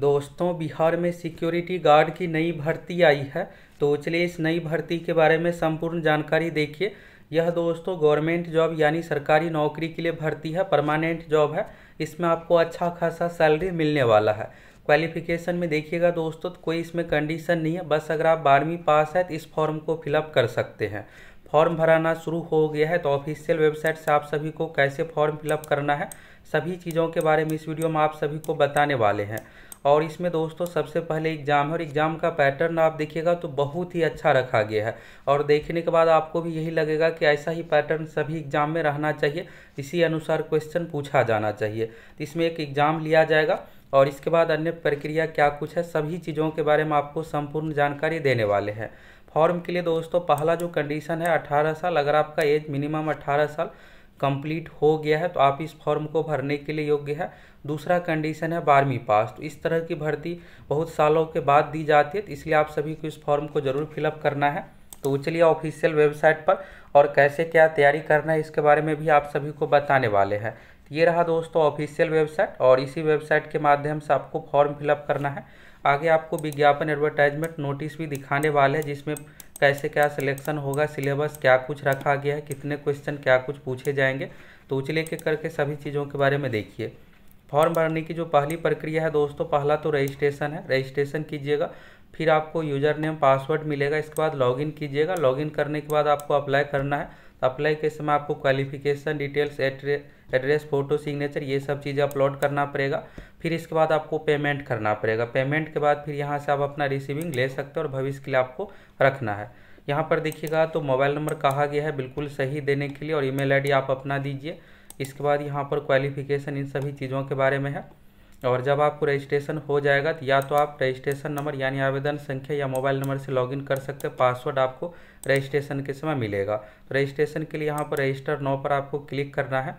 दोस्तों बिहार में security guard की नई भर्ती आई है तो चलिए इस नई भर्ती के बारे में संपूर्ण जानकारी देखिए यह दोस्तों गवर्नमेंट जॉब यानी सरकारी नौकरी के लिए भर्ती है परमानेंट जॉब है इसमें आपको अच्छा खासा सैलरी मिलने वाला है क्वालिफिकेशन में देखिएगा दोस्तों तो कोई इसमें कंडीशन नहीं है बस अगर आप बारहवीं पास है तो इस फॉर्म को फिलअप कर सकते हैं फॉर्म भराना शुरू हो गया है तो ऑफिशियल वेबसाइट से आप सभी को कैसे फॉर्म फिलअप करना है सभी चीज़ों के बारे में इस वीडियो में आप सभी को बताने वाले हैं और इसमें दोस्तों सबसे पहले एग्ज़ाम है और एग्ज़ाम का पैटर्न आप देखिएगा तो बहुत ही अच्छा रखा गया है और देखने के बाद आपको भी यही लगेगा कि ऐसा ही पैटर्न सभी एग्ज़ाम में रहना चाहिए इसी अनुसार क्वेश्चन पूछा जाना चाहिए तो इसमें एक एग्ज़ाम लिया जाएगा और इसके बाद अन्य प्रक्रिया क्या कुछ है सभी चीज़ों के बारे में आपको संपूर्ण जानकारी देने वाले हैं फॉर्म के लिए दोस्तों पहला जो कंडीशन है अठारह साल अगर आपका एज मिनिमम अठारह साल कंप्लीट हो गया है तो आप इस फॉर्म को भरने के लिए योग्य है दूसरा कंडीशन है बारहवीं पास तो इस तरह की भर्ती बहुत सालों के बाद दी जाती है तो इसलिए आप सभी को इस फॉर्म को ज़रूर फिलअप करना है तो चलिए ऑफिशियल वेबसाइट पर और कैसे क्या तैयारी करना है इसके बारे में भी आप सभी को बताने वाले हैं तो ये रहा दोस्तों ऑफिशियल वेबसाइट और इसी वेबसाइट के माध्यम से आपको फॉर्म फिलअप करना है आगे आपको विज्ञापन एडवर्टाइजमेंट नोटिस भी दिखाने वाले हैं जिसमें कैसे क्या सिलेक्शन होगा सिलेबस क्या कुछ रखा गया है कितने क्वेश्चन क्या कुछ पूछे जाएंगे तो उच लेके करके सभी चीज़ों के बारे में देखिए फॉर्म भरने की जो पहली प्रक्रिया है दोस्तों पहला तो रजिस्ट्रेशन है रजिस्ट्रेशन कीजिएगा फिर आपको यूज़र नेम पासवर्ड मिलेगा इसके बाद लॉगिन कीजिएगा लॉगिन करने के बाद आपको अप्लाई करना है अप्लाई के समय आपको qualification details address photo signature ये सब चीज़ें अपलोड करना पड़ेगा फिर इसके बाद आपको पेमेंट करना पड़ेगा पेमेंट के बाद फिर यहाँ से आप अपना रिसीविंग ले सकते हो और भविष्य के लिए आपको रखना है यहाँ पर देखिएगा तो मोबाइल नंबर कहा गया है बिल्कुल सही देने के लिए और ईमेल आईडी आप अपना दीजिए इसके बाद यहाँ पर क्वालिफिकेशन इन सभी चीज़ों के बारे में है और जब आपको रजिस्ट्रेशन हो जाएगा तो या तो आप रजिस्ट्रेशन नंबर यानी आवेदन संख्या या मोबाइल नंबर से लॉगिन कर सकते हैं पासवर्ड आपको रजिस्ट्रेशन के समय मिलेगा तो रजिस्ट्रेशन के लिए यहाँ पर रजिस्टर नौ पर आपको क्लिक करना है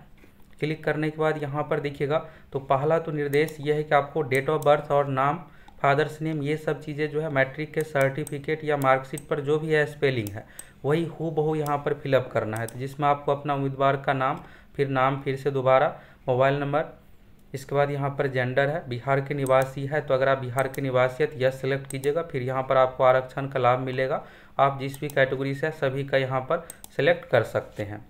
क्लिक करने के बाद यहाँ पर देखिएगा तो पहला तो निर्देश यह है कि आपको डेट ऑफ बर्थ और नाम फादर्स नेम ये सब चीज़ें जो है मैट्रिक के सर्टिफिकेट या मार्कशीट पर जो भी है स्पेलिंग है वही हु बहू यहाँ पर फिलअप करना है तो जिसमें आपको अपना उम्मीदवार का नाम फिर नाम फिर से दोबारा मोबाइल नंबर इसके बाद यहाँ पर जेंडर है बिहार के निवासी है तो अगर आप बिहार के निवासी है तो यस सेलेक्ट कीजिएगा फिर यहाँ पर आपको आरक्षण का लाभ मिलेगा आप जिस भी कैटेगरी से है सभी का यहाँ पर सेलेक्ट कर सकते हैं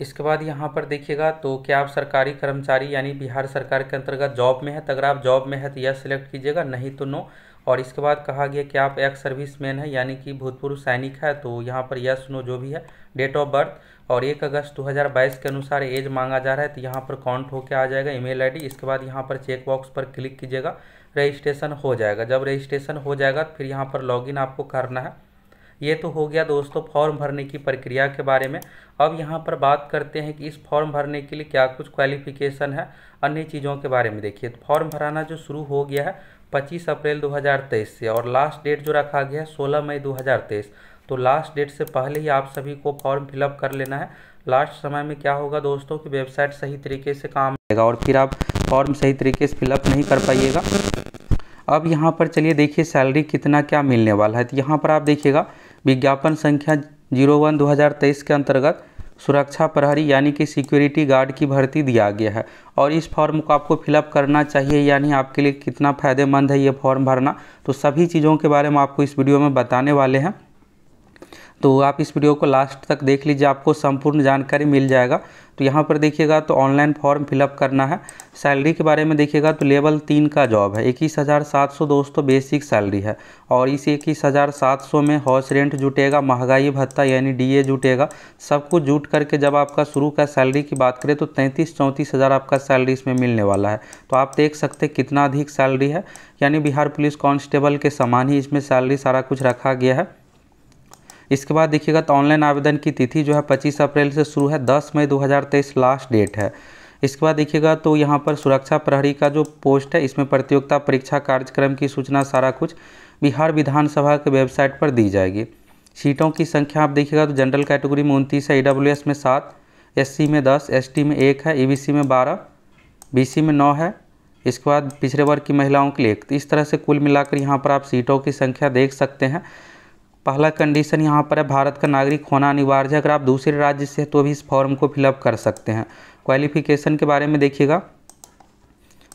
इसके बाद यहाँ पर देखिएगा तो क्या आप सरकारी कर्मचारी यानी बिहार सरकार के अंतर्गत जॉब में है तो अगर आप जॉब में है तो यस सेलेक्ट कीजिएगा नहीं तो नो और इसके बाद कहा गया कि आप एक्स सर्विस मैन है यानी कि भूतपूर्व सैनिक है तो यहाँ पर यस नो जो भी है डेट ऑफ बर्थ और एक अगस्त 2022 के अनुसार एज मांगा जा रहा है तो यहाँ पर काउंट होकर आ जाएगा ईमेल आईडी इसके बाद यहाँ पर चेक बॉक्स पर क्लिक कीजिएगा रजिस्ट्रेशन हो जाएगा जब रजिस्ट्रेशन हो जाएगा तो फिर यहाँ पर लॉगिन आपको करना है ये तो हो गया दोस्तों फॉर्म भरने की प्रक्रिया के बारे में अब यहाँ पर बात करते हैं कि इस फॉर्म भरने के लिए क्या कुछ क्वालिफिकेशन है अन्य चीज़ों के बारे में देखिए तो फॉर्म भराना जो शुरू हो गया है 25 अप्रैल 2023 से और लास्ट डेट जो रखा गया है 16 मई 2023 तो लास्ट डेट से पहले ही आप सभी को फॉर्म फिलअप कर लेना है लास्ट समय में क्या होगा दोस्तों कि वेबसाइट सही तरीके से काम करेगा और फिर आप फॉर्म सही तरीके से फिलअप नहीं कर पाइएगा अब यहाँ पर चलिए देखिए सैलरी कितना क्या मिलने वाला है तो यहाँ पर आप देखिएगा विज्ञापन संख्या जीरो वन दो हज़ार तेईस के अंतर्गत सुरक्षा प्रहरी यानी कि सिक्योरिटी गार्ड की भर्ती दिया गया है और इस फॉर्म को आपको फिलअप करना चाहिए यानी आपके लिए कितना फ़ायदेमंद है ये फॉर्म भरना तो सभी चीज़ों के बारे में आपको इस वीडियो में बताने वाले हैं तो आप इस वीडियो को लास्ट तक देख लीजिए आपको संपूर्ण जानकारी मिल जाएगा तो यहाँ पर देखिएगा तो ऑनलाइन फॉर्म फिलअप करना है सैलरी के बारे में देखिएगा तो लेवल तीन का जॉब है इक्कीस हज़ार सात सौ दोस्तों बेसिक सैलरी है और इस इक्कीस हज़ार सात सौ में हाउस रेंट जुटेगा महंगाई भत्ता यानी डीए जुटेगा सब कुछ जुट करके जब आपका शुरू का सैलरी की बात करें तो तैंतीस चौंतीस हज़ार आपका सैलरी इसमें मिलने वाला है तो आप देख सकते कितना अधिक सैलरी है यानी बिहार पुलिस कॉन्स्टेबल के समान ही इसमें सैलरी सारा कुछ रखा गया है इसके बाद देखिएगा तो ऑनलाइन आवेदन की तिथि जो है पच्चीस अप्रैल से शुरू है दस मई दो लास्ट डेट है इसके बाद देखिएगा तो यहाँ पर सुरक्षा प्रहरी का जो पोस्ट है इसमें प्रतियोगिता परीक्षा कार्यक्रम की सूचना सारा कुछ बिहार विधानसभा के वेबसाइट पर दी जाएगी सीटों की संख्या आप देखिएगा तो जनरल कैटेगरी में उनतीस है ई में सात एस में दस एस में एक है ई e में बारह बी में नौ है इसके बाद पिछड़े वर्ग की महिलाओं के लिए तो इस तरह से कुल मिलाकर यहाँ पर आप सीटों की संख्या देख सकते हैं पहला कंडीशन यहाँ पर है भारत का नागरिक होना अनिवार्य है अगर आप दूसरे राज्य से तो भी इस फॉर्म को फिलअप कर सकते हैं क्वालिफिकेशन के बारे में देखिएगा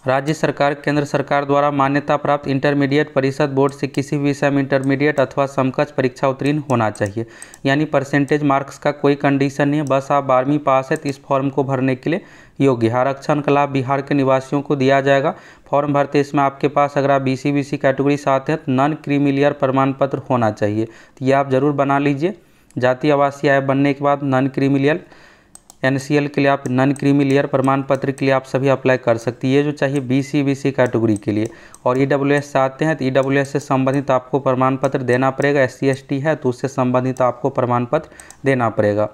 राज्य सरकार केंद्र सरकार द्वारा मान्यता प्राप्त इंटरमीडिएट परिषद बोर्ड से किसी भी विषय में इंटरमीडिएट अथवा समकक्ष परीक्षा उत्तीर्ण होना चाहिए यानी परसेंटेज मार्क्स का कोई कंडीशन नहीं है बस आप बारहवीं पास है तो इस फॉर्म को भरने के लिए योग्य आरक्षण का लाभ बिहार के निवासियों को दिया जाएगा फॉर्म भरते इसमें आपके पास अगर आप B C B C category से आते हैं तो नॉन क्रीमिलियर प्रमाण पत्र होना चाहिए तो ये आप ज़रूर बना लीजिए जाति आवासीय आय बनने के बाद नॉन क्रीमिलियर एन के लिए आप नॉन क्रीमी लेयर प्रमाण पत्र के लिए आप सभी अप्लाई कर सकती है ये जो चाहिए B C B C category के लिए और ई डब्ल्यू एस से आते हैं तो ई डब्ल्यू एस से संबंधित आपको प्रमाण पत्र देना पड़ेगा एस सी एस टी है तो उससे संबंधित आपको प्रमाण पत्र देना पड़ेगा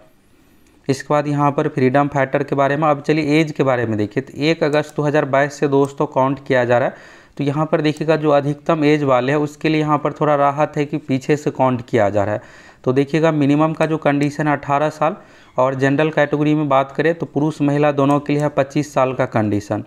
इसके बाद यहाँ पर फ्रीडम फाइटर के बारे में अब चलिए एज के बारे में देखिए तो एक अगस्त 2022 से दोस्तों काउंट किया जा रहा है तो यहाँ पर देखिएगा जो अधिकतम एज वाले हैं उसके लिए यहाँ पर थोड़ा राहत है कि पीछे से काउंट किया जा रहा है तो देखिएगा मिनिमम का जो कंडीशन है अठारह साल और जनरल कैटेगरी में बात करें तो पुरुष महिला दोनों के लिए है पच्चीस साल का condition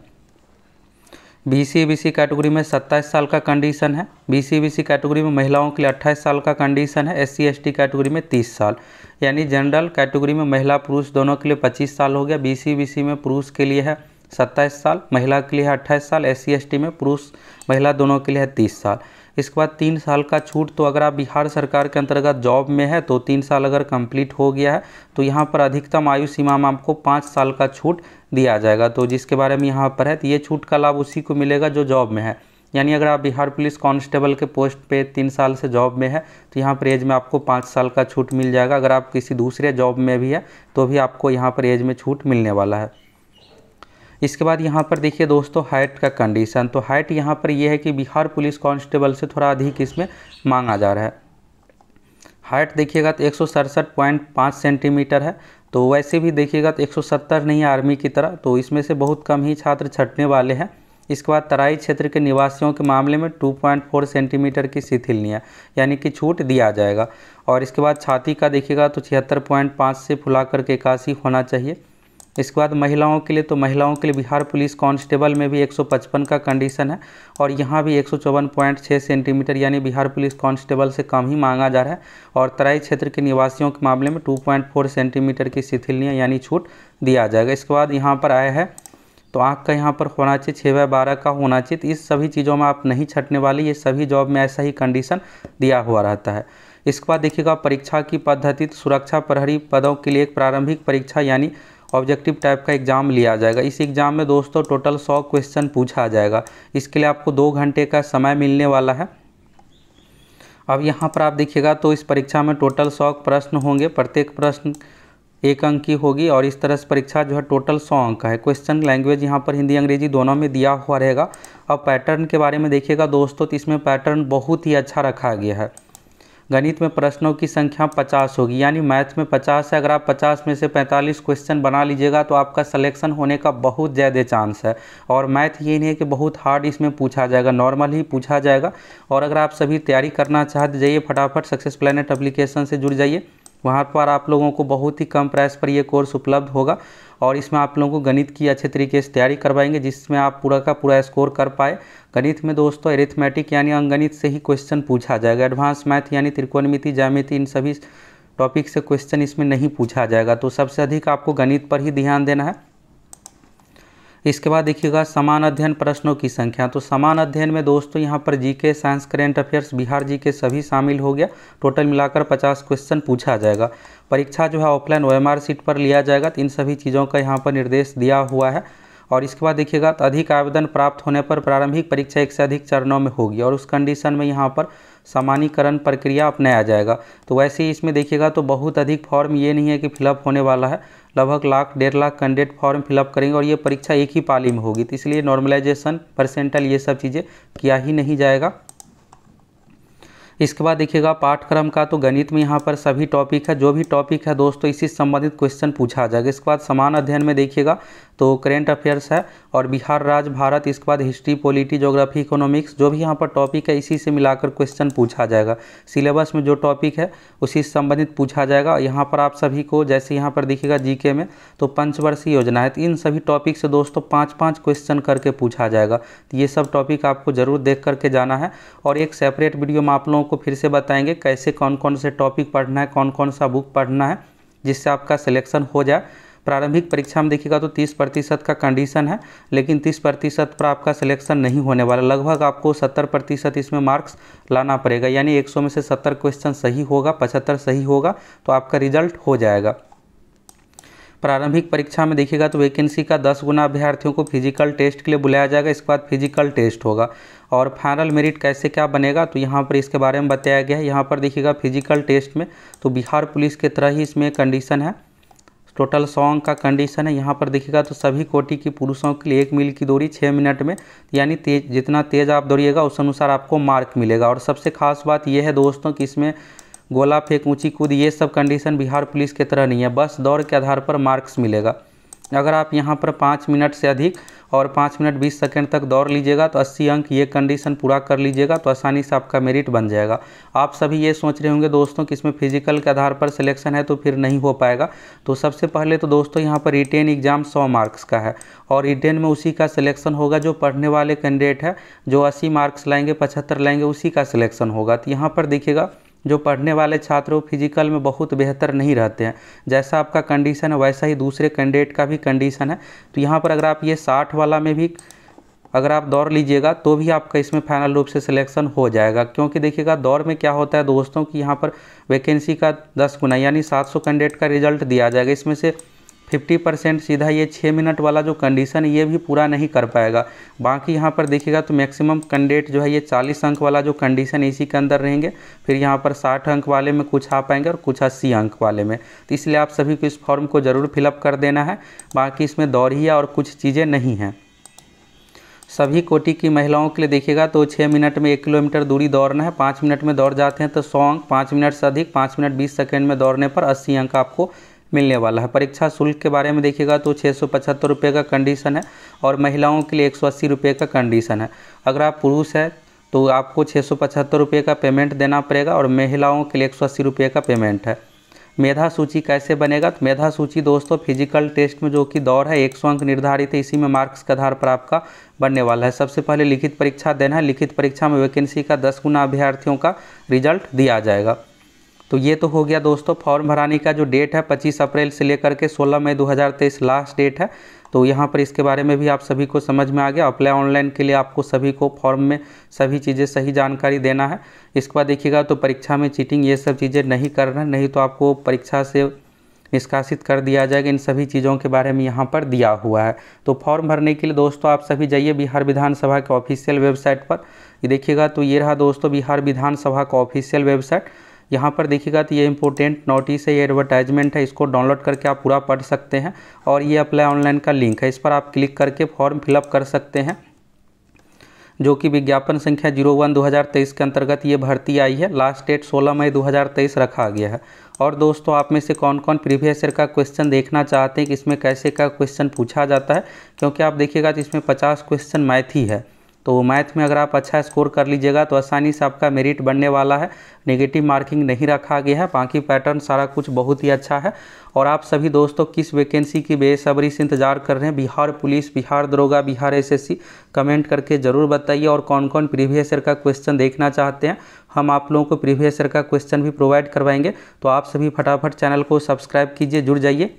B C B C category में सत्ताईस साल का कंडीशन है B C B C category में महिलाओं के लिए अट्ठाईस साल का कंडीशन है S C S T category में तीस साल यानी जनरल कैटेगरी में महिला पुरुष दोनों के लिए पच्चीस साल हो गया बी सी बी सी में पुरुष के लिए है सत्ताईस साल महिला के लिए है अट्ठाईस साल एस सी एस टी में पुरुष महिला दोनों के लिए है तीस साल इसके बाद तीन साल का छूट तो अगर आप बिहार सरकार के अंतर्गत जॉब में है तो तीन साल अगर कंप्लीट हो गया है तो यहाँ पर अधिकतम आयु सीमा में आपको पाँच साल का छूट दिया जाएगा तो जिसके बारे में यहाँ पर है तो ये छूट का लाभ उसी को मिलेगा जो जॉब में है यानी अगर आप बिहार पुलिस कांस्टेबल के पोस्ट पे तीन साल से जॉब में है तो यहाँ पर एज में आपको पाँच साल का छूट मिल जाएगा अगर आप किसी दूसरे जॉब में भी है तो भी आपको यहाँ पर एज में छूट मिलने वाला है इसके बाद यहाँ पर देखिए दोस्तों हाइट का कंडीशन तो हाइट यहाँ पर यह है कि बिहार पुलिस कांस्टेबल से थोड़ा अधिक इसमें मांगा जा रहा है हाइट देखिएगा तो एक सेंटीमीटर है तो वैसे भी देखिएगा तो एक नहीं आर्मी की तरह तो इसमें से बहुत कम ही छात्र छटने वाले हैं इसके बाद तराई क्षेत्र के निवासियों के मामले में 2.4 सेंटीमीटर की शिथिल यानी कि छूट दिया जाएगा और इसके बाद छाती का देखिएगा तो छिहत्तर से फुला करके इक्यासी होना चाहिए इसके बाद महिलाओं के लिए तो महिलाओं के लिए बिहार पुलिस कांस्टेबल में भी 155 का कंडीशन है और यहाँ भी एक सेंटीमीटर यानी बिहार पुलिस कांस्टेबल से कम ही मांगा जा रहा है और तराई क्षेत्र के निवासियों के मामले में 2.4 सेंटीमीटर की शिथिलियाँ यानी छूट दिया जाएगा इसके बाद यहाँ पर आया है तो आँख का यहाँ पर होना चाहिए छः बाय बारह का होना चाहिए इस सभी चीज़ों में आप नहीं छटने वाले ये सभी जॉब में ऐसा ही कंडीशन दिया हुआ रहता है इसके बाद देखिएगा परीक्षा की पद्धति सुरक्षा प्रहरी पदों के लिए एक प्रारंभिक परीक्षा यानी ऑब्जेक्टिव टाइप का एग्ज़ाम लिया जाएगा इस एग्ज़ाम में दोस्तों टोटल सौ क्वेश्चन पूछा जाएगा इसके लिए आपको दो घंटे का समय मिलने वाला है अब यहाँ पर आप देखिएगा तो इस परीक्षा में टोटल सौ प्रश्न होंगे प्रत्येक प्रश्न एक अंक की होगी और इस तरह से परीक्षा जो है टोटल सौ अंक का है क्वेश्चन लैंग्वेज यहाँ पर हिंदी अंग्रेजी दोनों में दिया हुआ रहेगा अब पैटर्न के बारे में देखिएगा दोस्तों तो इसमें पैटर्न बहुत ही अच्छा रखा गया है गणित में प्रश्नों की संख्या पचास होगी यानी मैथ में पचास है अगर आप पचास में से पैंतालीस क्वेश्चन बना लीजिएगा तो आपका सलेक्शन होने का बहुत ज़्यादा चांस है और मैथ ये नहीं है कि बहुत हार्ड इसमें पूछा जाएगा नॉर्मल ही पूछा जाएगा और अगर आप सभी तैयारी करना चाहते जाइए फटाफट सक्सेस प्लानट एप्लीकेशन से जुड़ जाइए वहाँ पर आप लोगों को बहुत ही कम प्राइस पर ये कोर्स उपलब्ध होगा और इसमें आप लोगों को गणित की अच्छे तरीके से तैयारी करवाएंगे जिसमें आप पूरा का पूरा स्कोर कर पाए गणित में दोस्तों एरिथमेटिक यानी अंगणित से ही क्वेश्चन पूछा जाएगा एडवांस मैथ यानी त्रिकोणमिति जामिति इन सभी टॉपिक से क्वेश्चन इसमें नहीं पूछा जाएगा तो सबसे अधिक आपको गणित पर ही ध्यान देना है इसके बाद देखिएगा समान अध्ययन प्रश्नों की संख्या तो समान अध्ययन में दोस्तों यहाँ पर GK science current affairs Bihar G K सभी शामिल हो गया टोटल मिलाकर 50 क्वेश्चन पूछा जाएगा परीक्षा जो है ऑफलाइन ओ सीट पर लिया जाएगा तो इन सभी चीज़ों का यहाँ पर निर्देश दिया हुआ है और इसके बाद देखिएगा तो अधिक आवेदन प्राप्त होने पर प्रारंभिक परीक्षा एक से अधिक चरणों में होगी और उस कंडीशन में यहाँ पर सामान्यकरण प्रक्रिया अपनाया जाएगा तो वैसे ही इसमें देखिएगा तो बहुत अधिक फॉर्म ये नहीं है कि फिलअप होने वाला है लगभग लाख डेढ़ लाख कैंडिडेट फॉर्म फिलअप करेंगे और ये परीक्षा एक ही पाली में होगी तो इसलिए नॉर्मलाइजेशन परसेंटल ये सब चीज़ें किया ही नहीं जाएगा इसके बाद देखिएगा पाठ्यक्रम का तो गणित में यहाँ पर सभी टॉपिक है जो भी टॉपिक है दोस्तों इसी संबंधित क्वेश्चन पूछा जाएगा इसके बाद समान अध्ययन में देखिएगा तो करेंट अफेयर्स है और बिहार राज्य भारत इसके बाद हिस्ट्री पॉलिटी जोग्राफी इकोनॉमिक्स जो भी यहाँ पर टॉपिक है इसी से मिलाकर क्वेश्चन पूछा जाएगा सिलेबस में जो टॉपिक है उसी से संबंधित पूछा जाएगा यहाँ पर आप सभी को जैसे यहाँ पर देखिएगा जीके में तो पंचवर्षीय योजना है तो इन सभी टॉपिक से दोस्तों पाँच पाँच क्वेश्चन करके पूछा जाएगा तो ये सब टॉपिक आपको जरूर देख करके जाना है और एक सेपरेट वीडियो में आप लोगों को फिर से बताएंगे कैसे कौन कौन से टॉपिक पढ़ना है कौन कौन सा बुक पढ़ना है जिससे आपका सिलेक्शन हो जाए प्रारंभिक परीक्षा में देखिएगा तो 30 प्रतिशत का कंडीशन है लेकिन 30 प्रतिशत पर आपका सिलेक्शन नहीं होने वाला लगभग आपको 70 प्रतिशत इसमें मार्क्स लाना पड़ेगा यानी 100 में से 70 क्वेश्चन सही होगा 75 सही होगा तो आपका रिजल्ट हो जाएगा प्रारंभिक परीक्षा में देखिएगा तो वैकेंसी का दस गुना अभ्यर्थियों को फिजिकल टेस्ट के लिए बुलाया जाएगा इसके बाद फिजिकल टेस्ट होगा और फाइनल मेरिट कैसे क्या बनेगा तो यहाँ पर इसके बारे में बताया गया है यहाँ पर देखिएगा फिजिकल टेस्ट में तो बिहार पुलिस के तरह ही इसमें कंडीशन है टोटल सॉन्ग का कंडीशन है यहाँ पर देखिएगा तो सभी कोटि की पुरुषों के लिए एक मील की दूरी छः मिनट में यानी तेज जितना तेज़ आप दौड़िएगा उस अनुसार आपको मार्क मिलेगा और सबसे खास बात यह है दोस्तों कि इसमें गोला फेंक ऊँची कूद ये सब कंडीशन बिहार पुलिस के तरह नहीं है बस दौड़ के आधार पर मार्क्स मिलेगा अगर आप यहाँ पर पाँच मिनट से अधिक और पाँच मिनट बीस सेकेंड तक दौड़ लीजिएगा तो अस्सी अंक ये कंडीशन पूरा कर लीजिएगा तो आसानी से आपका मेरिट बन जाएगा आप सभी ये सोच रहे होंगे दोस्तों कि इसमें फिजिकल के आधार पर सिलेक्शन है तो फिर नहीं हो पाएगा तो सबसे पहले तो दोस्तों यहाँ पर रिटेन एग्जाम सौ मार्क्स का है और रिटेन में उसी का सिलेक्शन होगा जो पढ़ने वाले कैंडिडेट है जो अस्सी मार्क्स लाएंगे पचहत्तर लाएंगे उसी का सिलेक्शन होगा तो यहाँ पर देखिएगा जो पढ़ने वाले छात्र फिजिकल में बहुत बेहतर नहीं रहते हैं जैसा आपका कंडीशन है वैसा ही दूसरे कैंडिडेट का भी कंडीशन है तो यहाँ पर अगर आप ये साठ वाला में भी अगर आप दौड़ लीजिएगा तो भी आपका इसमें फाइनल रूप से सिलेक्शन हो जाएगा क्योंकि देखिएगा दौड़ में क्या होता है दोस्तों कि यहाँ पर वैकेंसी का दस गुना यानी सात सौ कैंडिडेट का रिजल्ट दिया जाएगा इसमें से फिफ्टी परसेंट सीधा ये छः मिनट वाला जो कंडीशन ये भी पूरा नहीं कर पाएगा बाकी यहाँ पर देखिएगा तो मैक्सिमम कैंडिडेट जो है ये चालीस अंक वाला जो कंडीशन इसी के अंदर रहेंगे फिर यहाँ पर साठ अंक वाले में कुछ आ पाएंगे और कुछ अस्सी अंक वाले में तो इसलिए आप सभी को इस फॉर्म को ज़रूर फिलअप कर देना है बाकी इसमें दौरिया और कुछ चीज़ें नहीं हैं सभी कोटि की महिलाओं के लिए देखिएगा तो छः मिनट में एक किलोमीटर दूरी दौड़ना है पाँच मिनट में दौड़ जाते हैं तो सौ अंक पाँच मिनट से अधिक पाँच मिनट बीस सेकेंड में दौड़ने पर अस्सी अंक आपको मिलने वाला है परीक्षा शुल्क के बारे में देखिएगा तो छः सौ पचहत्तर रुपये का कंडीशन है और महिलाओं के लिए एक सौ अस्सी रुपये का कंडीशन है अगर आप पुरुष है तो आपको छः सौ पचहत्तर रुपये का पेमेंट देना पड़ेगा और महिलाओं के लिए एक सौ अस्सी रुपये का पेमेंट है मेधा सूची कैसे बनेगा तो मेधा सूची दोस्तों फिजिकल टेस्ट में जो कि दौड़ है एक सौ अंक निर्धारित है इसी में मार्क्स के आधार पर आपका बनने वाला है सबसे पहले लिखित परीक्षा देना है लिखित परीक्षा में वैकेंसी का दस गुना अभ्यर्थियों का रिजल्ट दिया जाएगा तो ये तो हो गया दोस्तों फॉर्म भराने का जो डेट है पच्चीस अप्रैल से लेकर के सोलह मई दो लास्ट डेट है तो यहाँ पर इसके बारे में भी आप सभी को समझ में आ गया अप्लाई ऑनलाइन के लिए आपको सभी को फॉर्म में सभी चीज़ें सही जानकारी देना है इसके बाद देखिएगा तो परीक्षा में चीटिंग ये सब चीज़ें नहीं करना नहीं तो आपको परीक्षा से निष्कासित कर दिया जाएगा इन सभी चीज़ों के बारे में यहाँ पर दिया हुआ है तो फॉर्म भरने के लिए दोस्तों आप सभी जाइए बिहार विधानसभा के ऑफिशियल वेबसाइट पर देखिएगा तो ये रहा दोस्तों बिहार विधानसभा का ऑफिशियल वेबसाइट यहाँ पर देखिएगा तो ये इंपॉर्टेंट नोटिस है ये एडवर्टाइजमेंट है इसको डाउनलोड करके आप पूरा पढ़ सकते हैं और ये अप्लाई ऑनलाइन का लिंक है इस पर आप क्लिक करके फॉर्म फिलअप कर सकते हैं जो कि विज्ञापन संख्या जीरो वन दो हज़ार तेईस के अंतर्गत ये भर्ती आई है लास्ट डेट सोलह मई दो हज़ार तेईस रखा गया है और दोस्तों आप में से कौन कौन प्रीवियस ईयर का क्वेश्चन देखना चाहते हैं कि इसमें कैसे का क्वेश्चन पूछा जाता है क्योंकि आप देखिएगा तो इसमें पचास क्वेश्चन मैथ ही है तो मैथ में अगर आप अच्छा स्कोर कर लीजिएगा तो आसानी से आपका मेरिट बनने वाला है नेगेटिव मार्किंग नहीं रखा गया है बाकी पैटर्न सारा कुछ बहुत ही अच्छा है और आप सभी दोस्तों किस वैकेंसी की बेसब्री से इंतजार कर रहे हैं बिहार पुलिस बिहार दरोगा बिहार एसएससी कमेंट करके ज़रूर बताइए और कौन कौन प्रीवियस ईयर का क्वेश्चन देखना चाहते हैं हम आप लोगों को प्रीवियस ईयर का क्वेश्चन भी प्रोवाइड करवाएंगे तो आप सभी फटाफट चैनल को सब्सक्राइब कीजिए जुड़ जाइए